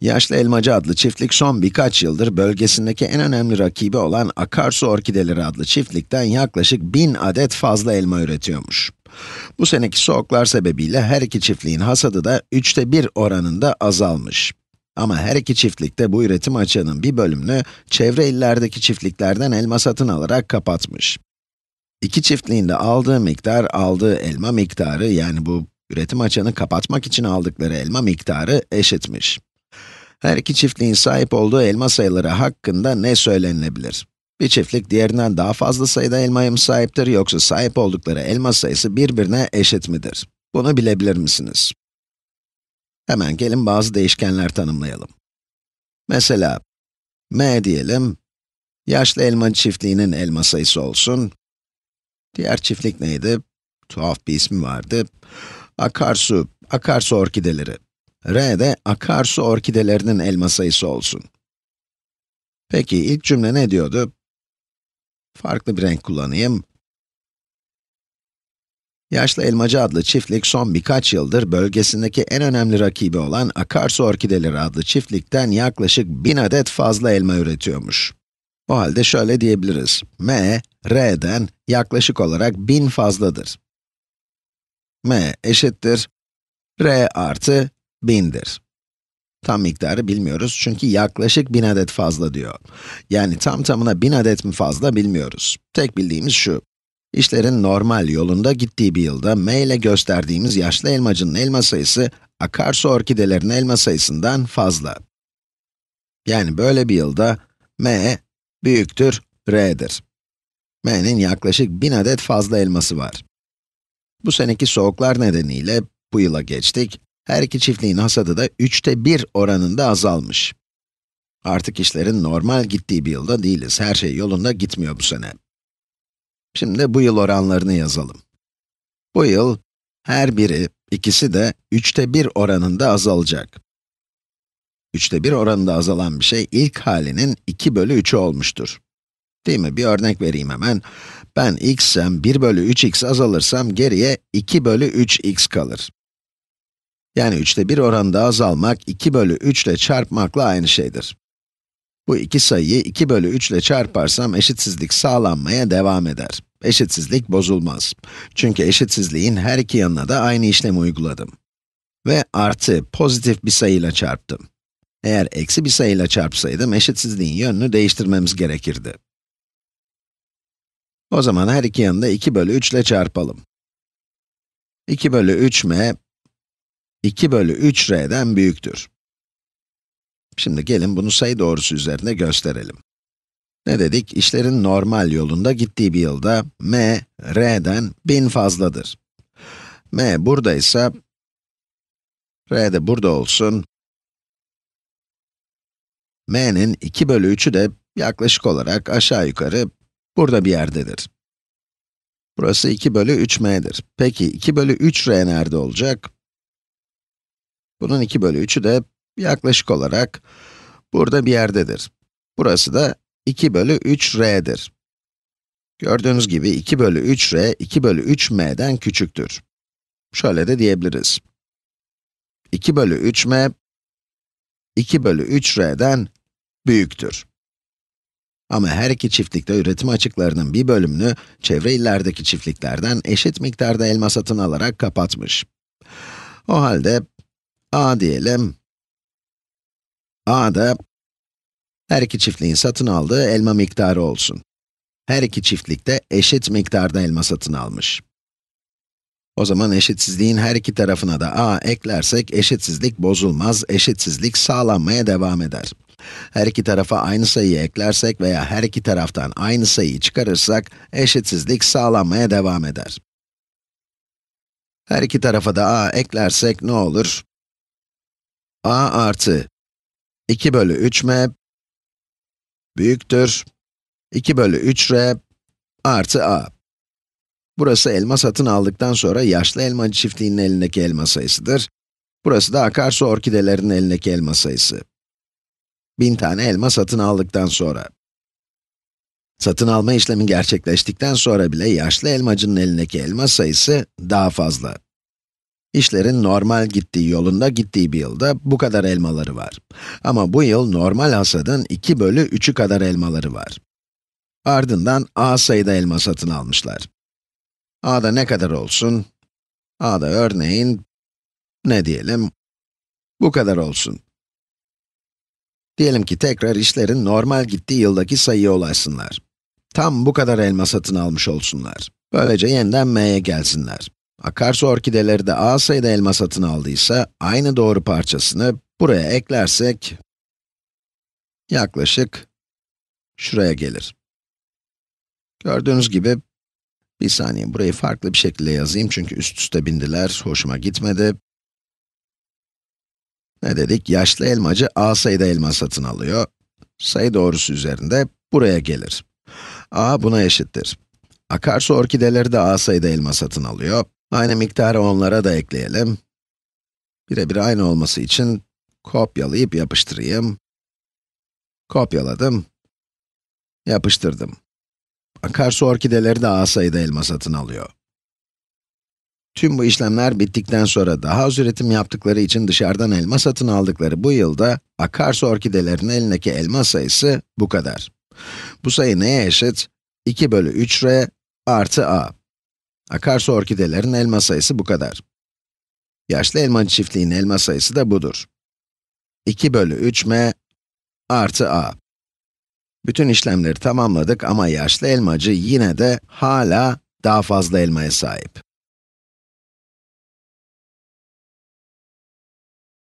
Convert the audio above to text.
Yaşlı Elmacı adlı çiftlik son birkaç yıldır bölgesindeki en önemli rakibi olan Akarsu Orkideleri adlı çiftlikten yaklaşık 1000 adet fazla elma üretiyormuş. Bu seneki soğuklar sebebiyle her iki çiftliğin hasadı da üçte bir oranında azalmış. Ama her iki çiftlikte bu üretim açığının bir bölümünü çevre illerdeki çiftliklerden elma satın alarak kapatmış. İki çiftliğin de aldığı miktar, aldığı elma miktarı yani bu üretim açığını kapatmak için aldıkları elma miktarı eşitmiş. Her iki çiftliğin sahip olduğu elma sayıları hakkında ne söylenilebilir? Bir çiftlik diğerinden daha fazla sayıda elmaya mı sahiptir yoksa sahip oldukları elma sayısı birbirine eşit midir? Bunu bilebilir misiniz? Hemen gelin bazı değişkenler tanımlayalım. Mesela, m diyelim, yaşlı elma çiftliğinin elma sayısı olsun. Diğer çiftlik neydi? Tuhaf bir ismi vardı. Akarsu, akarsu orkideleri. R de akarsu orkidelerinin elma sayısı olsun. Peki ilk cümle ne diyordu? Farklı bir renk kullanayım. Yaşlı Elmacı adlı çiftlik son birkaç yıldır bölgesindeki en önemli rakibi olan Akarsu Orkideleri adlı çiftlikten yaklaşık 1000 adet fazla elma üretiyormuş. O halde şöyle diyebiliriz. M, R'den yaklaşık olarak 1000 fazladır. M eşittir R artı 1000'dir. Tam miktarı bilmiyoruz çünkü yaklaşık 1000 adet fazla diyor. Yani tam tamına 1000 adet mi fazla bilmiyoruz. Tek bildiğimiz şu. İşlerin normal yolunda gittiği bir yılda m ile gösterdiğimiz yaşlı elmacının elma sayısı akarsu orkidelerin elma sayısından fazla. Yani böyle bir yılda m büyüktür r'dir. m'nin yaklaşık 1000 adet fazla elması var. Bu seneki soğuklar nedeniyle bu yıla geçtik her iki çiftliğin hasadı da üçte bir oranında azalmış. Artık işlerin normal gittiği bir yılda değiliz. Her şey yolunda gitmiyor bu sene. Şimdi bu yıl oranlarını yazalım. Bu yıl her biri, ikisi de üçte bir oranında azalacak. Üçte bir oranında azalan bir şey ilk halinin 2 bölü 3'ü olmuştur. Değil mi? Bir örnek vereyim hemen. Ben x'sem 1 bölü 3x azalırsam geriye 2 bölü 3x kalır. Yani 3'te 1 oranında azalmak 2 bölü 3 ile çarpmakla aynı şeydir. Bu iki sayıyı 2 bölü 3 ile çarparsam eşitsizlik sağlanmaya devam eder. Eşitsizlik bozulmaz. Çünkü eşitsizliğin her iki yanına da aynı işlemi uyguladım. Ve artı pozitif bir sayıyla çarptım. Eğer eksi bir sayıyla çarpsaydım eşitsizliğin yönünü değiştirmemiz gerekirdi. O zaman her iki yanında da 2 bölü 3 ile çarpalım. 2 bölü 3m 2 bölü 3r'den büyüktür. Şimdi gelin bunu sayı doğrusu üzerinde gösterelim. Ne dedik? İşlerin normal yolunda gittiği bir yılda m, r'den 1000 fazladır. m buradaysa, r de burada olsun. m'nin 2 bölü 3'ü de yaklaşık olarak aşağı yukarı burada bir yerdedir. Burası 2 bölü 3m'dir. Peki 2 bölü 3r nerede olacak? Bunun 2 bölü 3'ü de yaklaşık olarak burada bir yerdedir. Burası da 2 bölü 3r'dir. Gördüğünüz gibi 2 bölü 3r, 2 bölü 3m'den küçüktür. Şöyle de diyebiliriz. 2 bölü 3m, 2 bölü 3r'den büyüktür. Ama her iki çiftlikte üretim açıklarının bir bölümünü çevre illerdeki çiftliklerden eşit miktarda elma satın alarak kapatmış. O halde A diyelim. A da her iki çiftliğin satın aldığı elma miktarı olsun. Her iki çiftlik de eşit miktarda elma satın almış. O zaman eşitsizliğin her iki tarafına da a eklersek eşitsizlik bozulmaz, eşitsizlik sağlanmaya devam eder. Her iki tarafa aynı sayıyı eklersek veya her iki taraftan aynı sayıyı çıkarırsak eşitsizlik sağlanmaya devam eder. Her iki tarafa da a eklersek ne olur? a artı 2 bölü 3m büyüktür 2 bölü 3r artı a. Burası elma satın aldıktan sonra yaşlı elmacı çiftliğinin elindeki elma sayısıdır. Burası da akarsu orkidelerin elindeki elma sayısı. 1000 tane elma satın aldıktan sonra. Satın alma işlemi gerçekleştikten sonra bile yaşlı elmacının elindeki elma sayısı daha fazla. İşlerin normal gittiği yolunda gittiği bir yılda bu kadar elmaları var. Ama bu yıl normal hasadın 2 bölü 3'ü kadar elmaları var. Ardından a sayıda elma satın almışlar. a'da ne kadar olsun? a'da örneğin, ne diyelim, bu kadar olsun. Diyelim ki tekrar işlerin normal gittiği yıldaki sayıya ulaşsınlar. Tam bu kadar elma satın almış olsunlar. Böylece yeniden m'ye gelsinler. Akarsu orkideleri de A sayıda elma satın aldıysa, aynı doğru parçasını buraya eklersek, yaklaşık şuraya gelir. Gördüğünüz gibi, bir saniye burayı farklı bir şekilde yazayım çünkü üst üste bindiler, hoşuma gitmedi. Ne dedik? Yaşlı elmacı A sayıda elma satın alıyor. Sayı doğrusu üzerinde buraya gelir. A buna eşittir. Akarsu orkideleri de A sayıda elma satın alıyor. Aynı miktarı onlara da ekleyelim. Birebir aynı olması için kopyalayıp yapıştırayım. Kopyaladım. Yapıştırdım. Akarsu orkideleri de A sayıda elma satın alıyor. Tüm bu işlemler bittikten sonra daha az üretim yaptıkları için dışarıdan elma satın aldıkları bu yılda akarsu orkidelerinin elindeki elma sayısı bu kadar. Bu sayı neye eşit? 2 bölü 3r artı a. Akarsu orkidelerin elma sayısı bu kadar. Yaşlı elma çiftliğinin elma sayısı da budur. 2 bölü 3m artı a. Bütün işlemleri tamamladık ama yaşlı elmacı yine de hala daha fazla elmaya sahip.